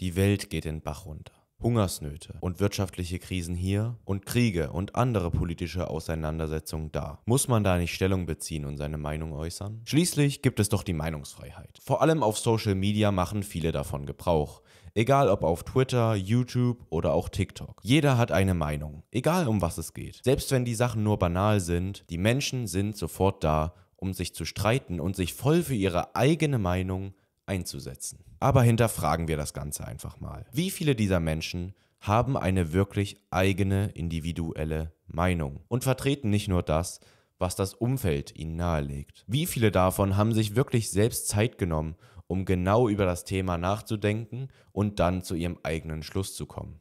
Die Welt geht den Bach runter. Hungersnöte und wirtschaftliche Krisen hier und Kriege und andere politische Auseinandersetzungen da. Muss man da nicht Stellung beziehen und seine Meinung äußern? Schließlich gibt es doch die Meinungsfreiheit. Vor allem auf Social Media machen viele davon Gebrauch. Egal ob auf Twitter, YouTube oder auch TikTok. Jeder hat eine Meinung, egal um was es geht. Selbst wenn die Sachen nur banal sind, die Menschen sind sofort da, um sich zu streiten und sich voll für ihre eigene Meinung einzusetzen. Aber hinterfragen wir das Ganze einfach mal. Wie viele dieser Menschen haben eine wirklich eigene individuelle Meinung und vertreten nicht nur das, was das Umfeld ihnen nahelegt. Wie viele davon haben sich wirklich selbst Zeit genommen, um genau über das Thema nachzudenken und dann zu ihrem eigenen Schluss zu kommen?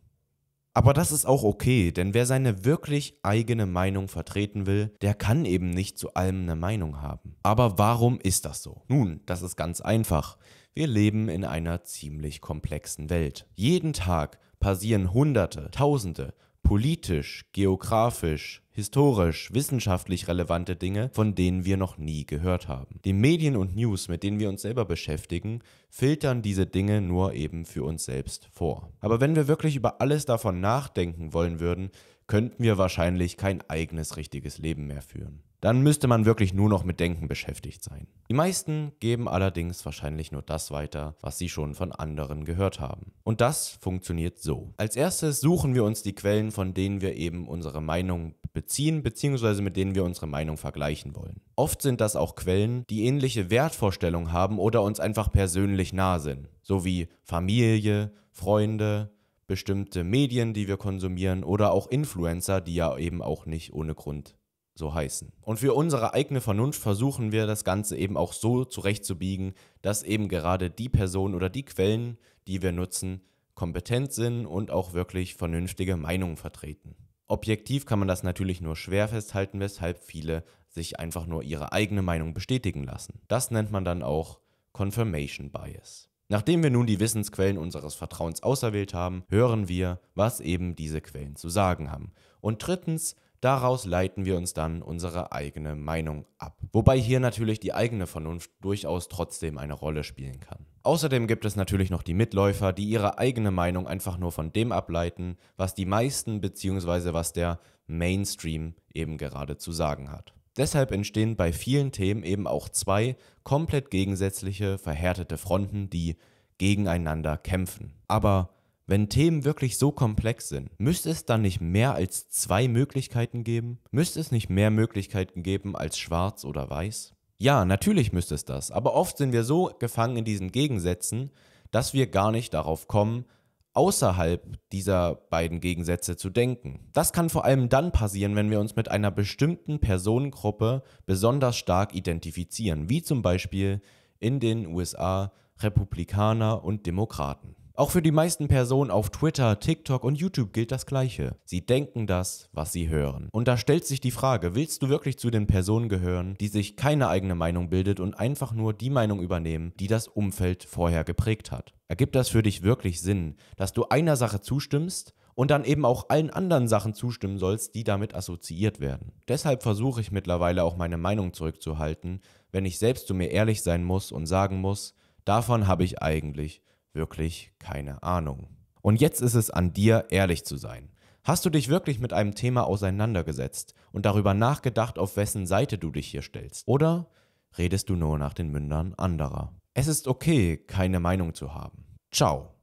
Aber das ist auch okay, denn wer seine wirklich eigene Meinung vertreten will, der kann eben nicht zu allem eine Meinung haben. Aber warum ist das so? Nun, das ist ganz einfach. Wir leben in einer ziemlich komplexen Welt. Jeden Tag passieren Hunderte, Tausende, politisch, geografisch, historisch, wissenschaftlich relevante Dinge, von denen wir noch nie gehört haben. Die Medien und News, mit denen wir uns selber beschäftigen, filtern diese Dinge nur eben für uns selbst vor. Aber wenn wir wirklich über alles davon nachdenken wollen würden, könnten wir wahrscheinlich kein eigenes richtiges Leben mehr führen dann müsste man wirklich nur noch mit Denken beschäftigt sein. Die meisten geben allerdings wahrscheinlich nur das weiter, was sie schon von anderen gehört haben. Und das funktioniert so. Als erstes suchen wir uns die Quellen, von denen wir eben unsere Meinung beziehen, bzw. mit denen wir unsere Meinung vergleichen wollen. Oft sind das auch Quellen, die ähnliche Wertvorstellungen haben oder uns einfach persönlich nah sind, sowie Familie, Freunde, bestimmte Medien, die wir konsumieren oder auch Influencer, die ja eben auch nicht ohne Grund so heißen. Und für unsere eigene Vernunft versuchen wir das Ganze eben auch so zurechtzubiegen, dass eben gerade die Personen oder die Quellen, die wir nutzen, kompetent sind und auch wirklich vernünftige Meinungen vertreten. Objektiv kann man das natürlich nur schwer festhalten, weshalb viele sich einfach nur ihre eigene Meinung bestätigen lassen. Das nennt man dann auch Confirmation Bias. Nachdem wir nun die Wissensquellen unseres Vertrauens auserwählt haben, hören wir, was eben diese Quellen zu sagen haben. Und drittens Daraus leiten wir uns dann unsere eigene Meinung ab. Wobei hier natürlich die eigene Vernunft durchaus trotzdem eine Rolle spielen kann. Außerdem gibt es natürlich noch die Mitläufer, die ihre eigene Meinung einfach nur von dem ableiten, was die meisten bzw. was der Mainstream eben gerade zu sagen hat. Deshalb entstehen bei vielen Themen eben auch zwei komplett gegensätzliche, verhärtete Fronten, die gegeneinander kämpfen. Aber wenn Themen wirklich so komplex sind, müsste es dann nicht mehr als zwei Möglichkeiten geben? Müsste es nicht mehr Möglichkeiten geben als schwarz oder weiß? Ja, natürlich müsste es das, aber oft sind wir so gefangen in diesen Gegensätzen, dass wir gar nicht darauf kommen, außerhalb dieser beiden Gegensätze zu denken. Das kann vor allem dann passieren, wenn wir uns mit einer bestimmten Personengruppe besonders stark identifizieren, wie zum Beispiel in den USA Republikaner und Demokraten. Auch für die meisten Personen auf Twitter, TikTok und YouTube gilt das Gleiche. Sie denken das, was sie hören. Und da stellt sich die Frage, willst du wirklich zu den Personen gehören, die sich keine eigene Meinung bildet und einfach nur die Meinung übernehmen, die das Umfeld vorher geprägt hat? Ergibt das für dich wirklich Sinn, dass du einer Sache zustimmst und dann eben auch allen anderen Sachen zustimmen sollst, die damit assoziiert werden. Deshalb versuche ich mittlerweile auch meine Meinung zurückzuhalten, wenn ich selbst zu mir ehrlich sein muss und sagen muss, davon habe ich eigentlich wirklich keine Ahnung. Und jetzt ist es an dir, ehrlich zu sein. Hast du dich wirklich mit einem Thema auseinandergesetzt und darüber nachgedacht, auf wessen Seite du dich hier stellst? Oder redest du nur nach den Mündern anderer? Es ist okay, keine Meinung zu haben. Ciao.